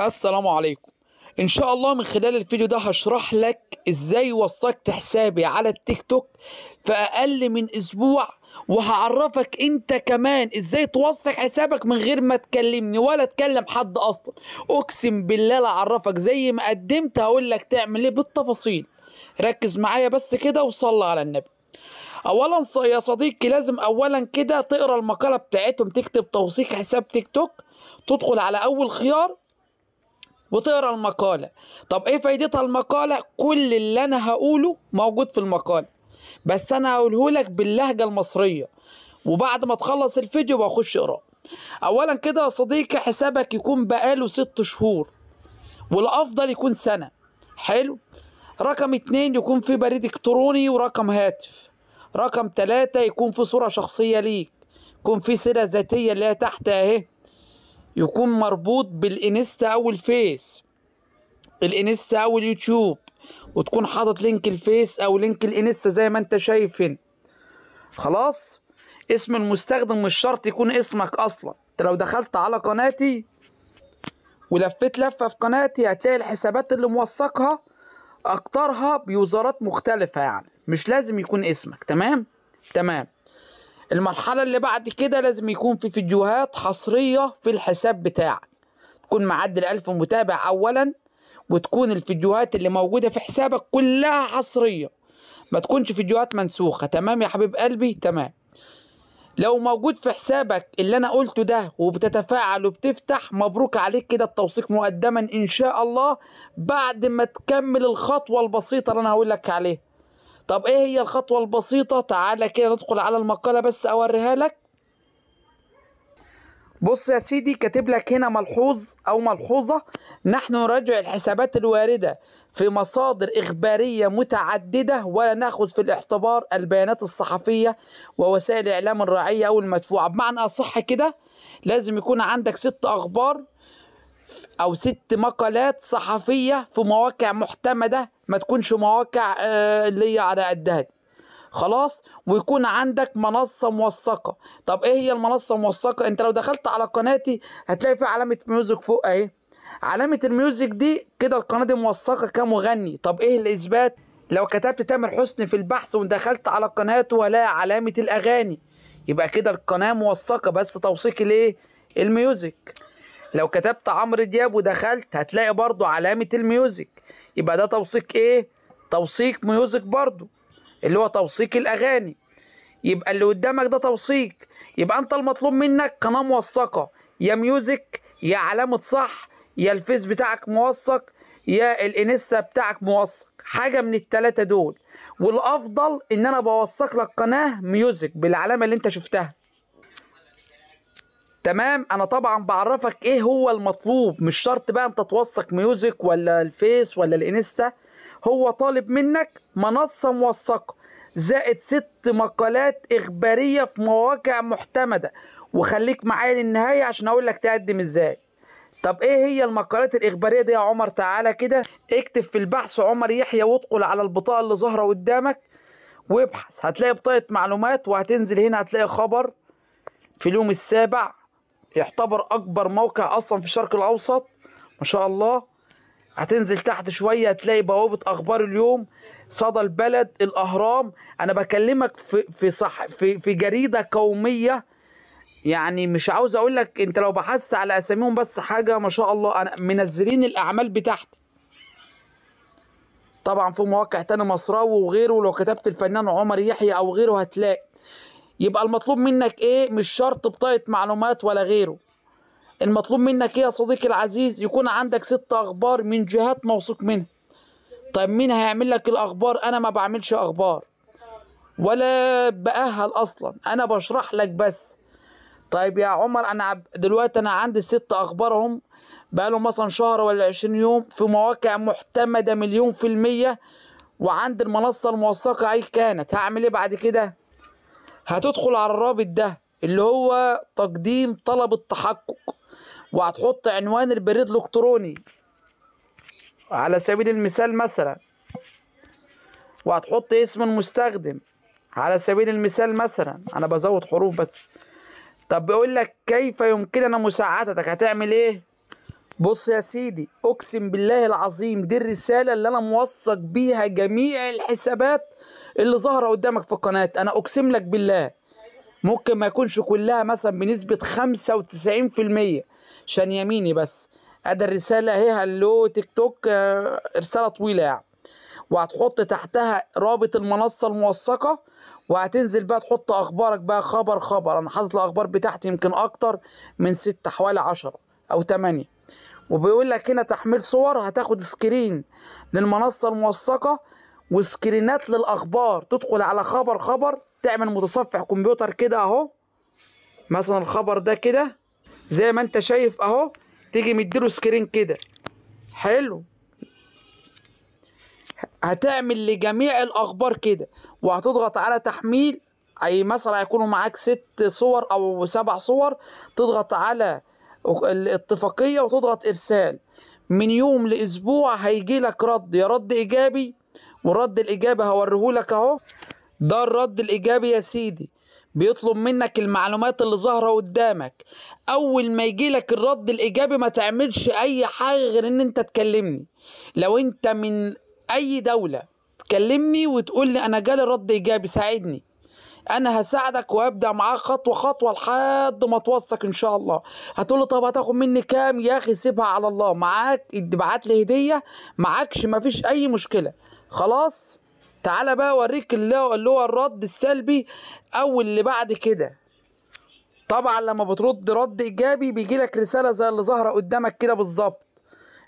السلام عليكم ان شاء الله من خلال الفيديو ده هشرح لك ازاي وثقت حسابي على التيك توك في اقل من اسبوع وهعرفك انت كمان ازاي توثق حسابك من غير ما تكلمني ولا تكلم حد اصلا اقسم بالله لا اعرفك زي ما قدمت هقول لك تعمل ايه بالتفاصيل ركز معايا بس كده وصلى على النبي اولا يا صديقي لازم اولا كده تقرا المقاله بتاعتهم تكتب توثيق حساب تيك توك تدخل على اول خيار وتقرا المقاله طب ايه فايدتها المقاله كل اللي انا هقوله موجود في المقاله بس انا هقوله لك باللهجه المصريه وبعد ما تخلص الفيديو بخش اقراه اولا كده يا صديقي حسابك يكون بقاله ست شهور والافضل يكون سنه حلو رقم اتنين يكون في بريد الكتروني ورقم هاتف رقم تلاتة يكون في صورة شخصية ليك يكون في سيرة ذاتية اللي هي تحت اهي يكون مربوط بالانستا او الفيس الانستا او اليوتيوب وتكون حاطط لينك الفيس او لينك الانستا زي ما انت شايف هنا خلاص اسم المستخدم مش شرط يكون اسمك اصلا انت لو دخلت على قناتي ولفيت لفه في قناتي هتلاقي الحسابات اللي موثقها اكترها بوزارات مختلفه يعني مش لازم يكون اسمك تمام تمام المرحلة اللي بعد كده لازم يكون في فيديوهات حصرية في الحساب بتاعك تكون معدل ألف متابع أولا وتكون الفيديوهات اللي موجودة في حسابك كلها حصرية ما تكونش فيديوهات منسوخة تمام يا حبيب قلبي تمام لو موجود في حسابك اللي انا قلته ده وبتتفاعل وبتفتح مبروك عليك كده التوثيق مقدما ان شاء الله بعد ما تكمل الخطوة البسيطة اللي انا هقول لك عليها طب ايه هي الخطوة البسيطة تعالى كده ندخل على المقالة بس اوريها لك بص يا سيدي كاتب لك هنا ملحوظ او ملحوظه نحن نراجع الحسابات الوارده في مصادر اخباريه متعدده ولا ناخذ في الاعتبار البيانات الصحفيه ووسائل الاعلام الراعيه او المدفوعه بمعنى اصح كده لازم يكون عندك ست اخبار او ست مقالات صحفيه في مواقع محتمده ما تكونش مواقع آه، اللي على قدها دي خلاص ويكون عندك منصة موثقة طب ايه هي المنصة الموثقة انت لو دخلت على قناتي هتلاقي فيها علامة ميوزك فوق اهي علامة الميوزك دي كده القناة دي موثقة كمغني طب ايه الاثبات لو كتبت تامر حسني في البحث ودخلت على قناته ولا علامة الاغاني يبقى كده القناة موثقة بس توثيقي ليه الميوزك لو كتبت عمرو دياب ودخلت هتلاقي برضو علامة الميوزك يبقى ده توثيق ايه توثيق ميوزك برضو اللي هو توثيق الاغاني يبقى اللي قدامك ده توثيق يبقى انت المطلوب منك قناة موثقة يا ميوزك يا علامة صح يا الفيس بتاعك موثق يا الانستا بتاعك موثق حاجة من التلاتة دول والافضل ان انا بوثق لك قناة ميوزك بالعلامة اللي انت شفتها تمام انا طبعا بعرفك ايه هو المطلوب مش شرط بقى انت توثق ميوزك ولا الفيس ولا الانستا هو طالب منك منصه موثقه زائد ست مقالات اخباريه في مواقع محتمده وخليك معايا للنهايه عشان اقول لك تقدم ازاي طب ايه هي المقالات الاخباريه دي يا عمر تعالى كده اكتب في البحث عمر يحيى وادخل على البطاقه اللي ظاهره قدامك وابحث هتلاقي بطاقه معلومات وهتنزل هنا هتلاقي خبر في اليوم السابع يعتبر اكبر موقع اصلا في الشرق الاوسط ما شاء الله هتنزل تحت شويه هتلاقي بوابه اخبار اليوم صدى البلد الاهرام انا بكلمك في في صح في في جريده قوميه يعني مش عاوز اقول لك انت لو بحثت على اساميهم بس حاجه ما شاء الله انا منزلين الاعمال بتاعتي طبعا في مواقع تاني مصراوي وغيره لو كتبت الفنان عمر يحيى او غيره هتلاقي يبقى المطلوب منك ايه مش شرط بطاقه معلومات ولا غيره المطلوب منك ايه يا صديقي العزيز يكون عندك ست اخبار من جهات موثوق منها طيب مين هيعمل لك الاخبار انا ما بعملش اخبار ولا بأهل اصلا انا بشرح لك بس طيب يا عمر انا دلوقتي انا عندي ست اخبارهم بقالهم مثلا شهر ولا 20 يوم في مواقع محتمدة مليون في الميه وعند المنصه الموثقه اي كانت هعمل ايه بعد كده هتدخل على الرابط ده اللي هو تقديم طلب التحقق وهتحط عنوان البريد الالكتروني على سبيل المثال مثلا وهتحط اسم المستخدم على سبيل المثال مثلا انا بزود حروف بس طب بيقول لك كيف يمكننا مساعدتك هتعمل ايه بص يا سيدي اقسم بالله العظيم دي الرساله اللي انا موثق بيها جميع الحسابات اللي ظاهره قدامك في القناه انا اقسم لك بالله ممكن ما يكونش كلها مثلا بنسبه 95% شان يميني بس ادي الرساله اهي هلو تيك توك آه، رساله طويله يعني وهتحط تحتها رابط المنصه الموثقه وهتنزل بقى تحط اخبارك بقى خبر خبر انا حاطط الاخبار بتاعتي يمكن اكتر من ستة حوالي عشرة او تمانية وبيقول لك هنا تحميل صور هتاخد سكرين للمنصة الموثقة وسكرينات للاخبار تدخل على خبر خبر تعمل متصفح كمبيوتر كده اهو مثلا الخبر ده كده زي ما انت شايف اهو تيجي مديله سكرين كده حلو هتعمل لجميع الاخبار كده وهتضغط على تحميل اي مثلا هيكونوا معاك ست صور او سبع صور تضغط على الاتفاقيه وتضغط ارسال من يوم لاسبوع هيجي لك رد يا رد ايجابي ورد الإجابة هوريهولك أهو ده الرد الإيجابي يا سيدي بيطلب منك المعلومات اللي ظاهرة قدامك أول ما يجيلك الرد الإيجابي ما تعملش أي حاجة غير إن أنت تكلمني لو أنت من أي دولة تكلمني وتقول لي أنا جالي رد إيجابي ساعدني انا هساعدك وابدا معاك خطوه خطوه لحد ما توثق ان شاء الله هتقول له طب هتاخد مني كام يا اخي سيبها على الله معاك ابعت لي هديه معاكش مفيش اي مشكله خلاص تعالى بقى اوريك اللي هو الرد السلبي او اللي بعد كده طبعا لما بترد رد ايجابي بيجي لك رساله زي اللي ظاهره قدامك كده بالظبط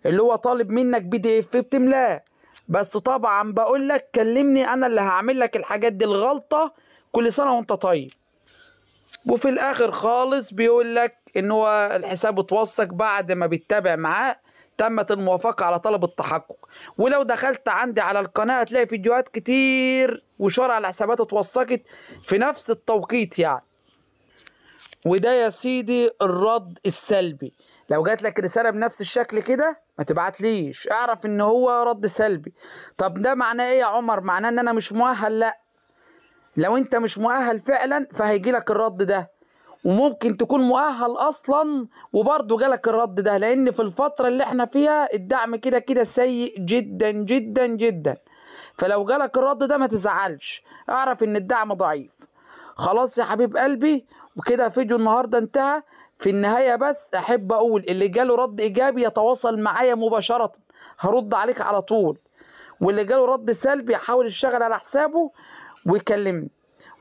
اللي هو طالب منك بي دي اف بتملاه بس طبعا بقول لك كلمني انا اللي هعمل لك الحاجات دي الغلطه كل سنه وانت طيب وفي الاخر خالص بيقول لك ان هو الحساب اتوثق بعد ما بيتابع معاه تمت الموافقة على طلب التحقق ولو دخلت عندي على القناة هتلاقي فيديوهات كتير وشرع الحسابات اتوثقت في نفس التوقيت يعني وده يا سيدي الرد السلبي لو جات لك رسالة بنفس الشكل كده ما تبعتليش اعرف ان هو رد سلبي طب ده معناه ايه يا عمر معناه ان انا مش مؤهل لا لو انت مش مؤهل فعلا فهيجي لك الرد ده وممكن تكون مؤهل اصلا وبرضه جالك الرد ده لان في الفتره اللي احنا فيها الدعم كده كده سيء جدا جدا جدا فلو جالك الرد ده ما تزعلش اعرف ان الدعم ضعيف خلاص يا حبيب قلبي وكده فيديو النهارده انتهى في النهايه بس احب اقول اللي جاله رد ايجابي يتواصل معايا مباشره هرد عليك على طول واللي جاله رد سلبي حاول يشتغل على حسابه ويكلمني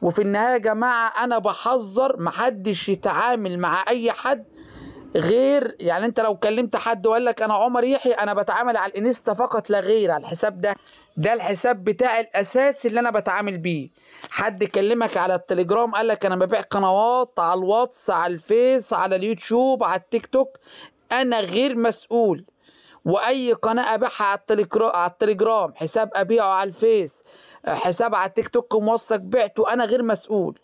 وفي النهايه يا جماعه انا بحذر محدش يتعامل مع اي حد غير يعني انت لو كلمت حد وقال لك انا عمر يحيى انا بتعامل على الانستا فقط لا غير على الحساب ده ده الحساب بتاعي الاساسي اللي انا بتعامل بيه حد كلمك على التليجرام قال لك انا ببيع قنوات على الواتس على الفيس على اليوتيوب على التيك توك انا غير مسؤول واي قناه ابيعها على التليجرام على التليجرام حساب ابيعه على الفيس حساب على التيك توك موثق بعته انا غير مسؤول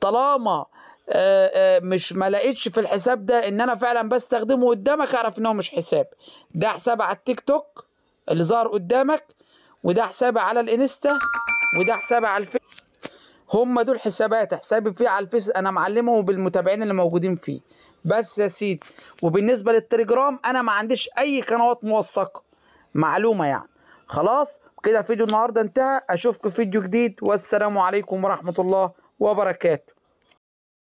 طالما آه، آه، مش ما لقيتش في الحساب ده ان انا فعلا بستخدمه قدامك اعرف ان هو مش حساب ده حساب على التيك توك اللي ظهر قدامك وده حسابي على الانستا وده حسابي على الفيس هم دول حسابات حسابي فيه على الفيس انا معلمه بالمتابعين اللي موجودين فيه بس يا سيدي وبالنسبه للتليجرام انا ما عنديش اي قنوات موثقه معلومه يعني خلاص كده فيديو النهارده انتهى اشوفكم في فيديو جديد والسلام عليكم ورحمه الله وبركاته